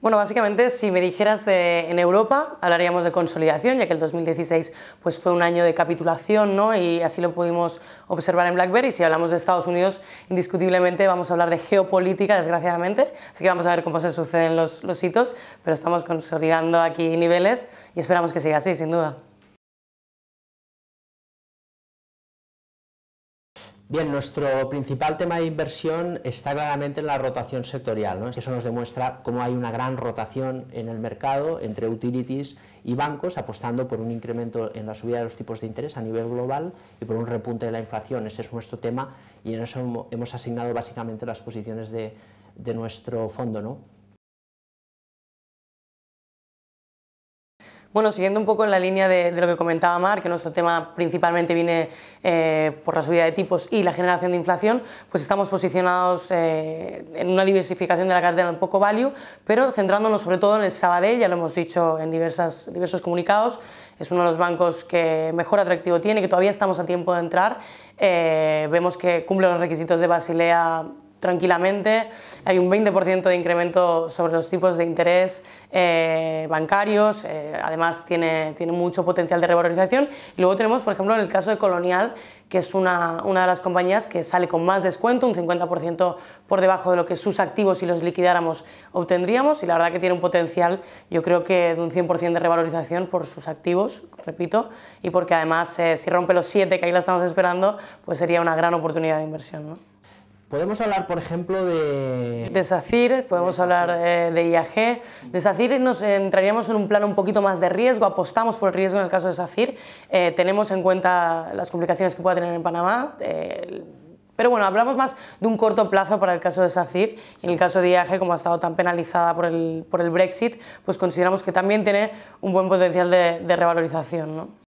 Bueno, básicamente si me dijeras eh, en Europa hablaríamos de consolidación, ya que el 2016 pues, fue un año de capitulación ¿no? y así lo pudimos observar en BlackBerry. Si hablamos de Estados Unidos, indiscutiblemente vamos a hablar de geopolítica, desgraciadamente, así que vamos a ver cómo se suceden los hitos, pero estamos consolidando aquí niveles y esperamos que siga así, sin duda. Bien, nuestro principal tema de inversión está claramente en la rotación sectorial. ¿no? Eso nos demuestra cómo hay una gran rotación en el mercado entre utilities y bancos, apostando por un incremento en la subida de los tipos de interés a nivel global y por un repunte de la inflación. Ese es nuestro tema y en eso hemos asignado básicamente las posiciones de, de nuestro fondo. ¿no? Bueno, siguiendo un poco en la línea de, lo que comentaba Mar, que nuestro tema principalmente viene eh, por la subida de tipos y la generación de inflación, pues estamos posicionados eh, en una diversificación de la cartera un poco value, pero centrándonos sobre todo en el Sabadell, ya lo hemos dicho en diversos comunicados, es uno de los bancos que mejor atractivo tiene, que todavía estamos a tiempo de entrar, eh, vemos que cumple los requisitos de Basilea tranquilamente. Hay un 20% de incremento sobre los tipos de interés eh, bancarios, eh, además tiene, tiene mucho potencial de revalorización. Y luego tenemos, por ejemplo, en el caso de Colonial, que es una, una de las compañías que sale con más descuento, un 50% por debajo de lo que sus activos, si los liquidáramos, obtendríamos. Y la verdad que tiene un potencial, yo creo que de un 100% de revalorización por sus activos, repito, y porque además eh, si rompe los 7, que ahí la estamos esperando, pues sería una gran oportunidad de inversión. Podemos hablar, por ejemplo, de... De SACIR, podemos hablar eh, de IAG. De SACIR nos entraríamos en un plano un poquito más de riesgo, apostamos por el riesgo en el caso de SACIR, eh, tenemos en cuenta las complicaciones que pueda tener en Panamá, eh, pero bueno, hablamos más de un corto plazo para el caso de SACIR. En el caso de IAG, como ha estado tan penalizada por el, por el Brexit, pues consideramos que también tiene un buen potencial de, de revalorización. ¿no?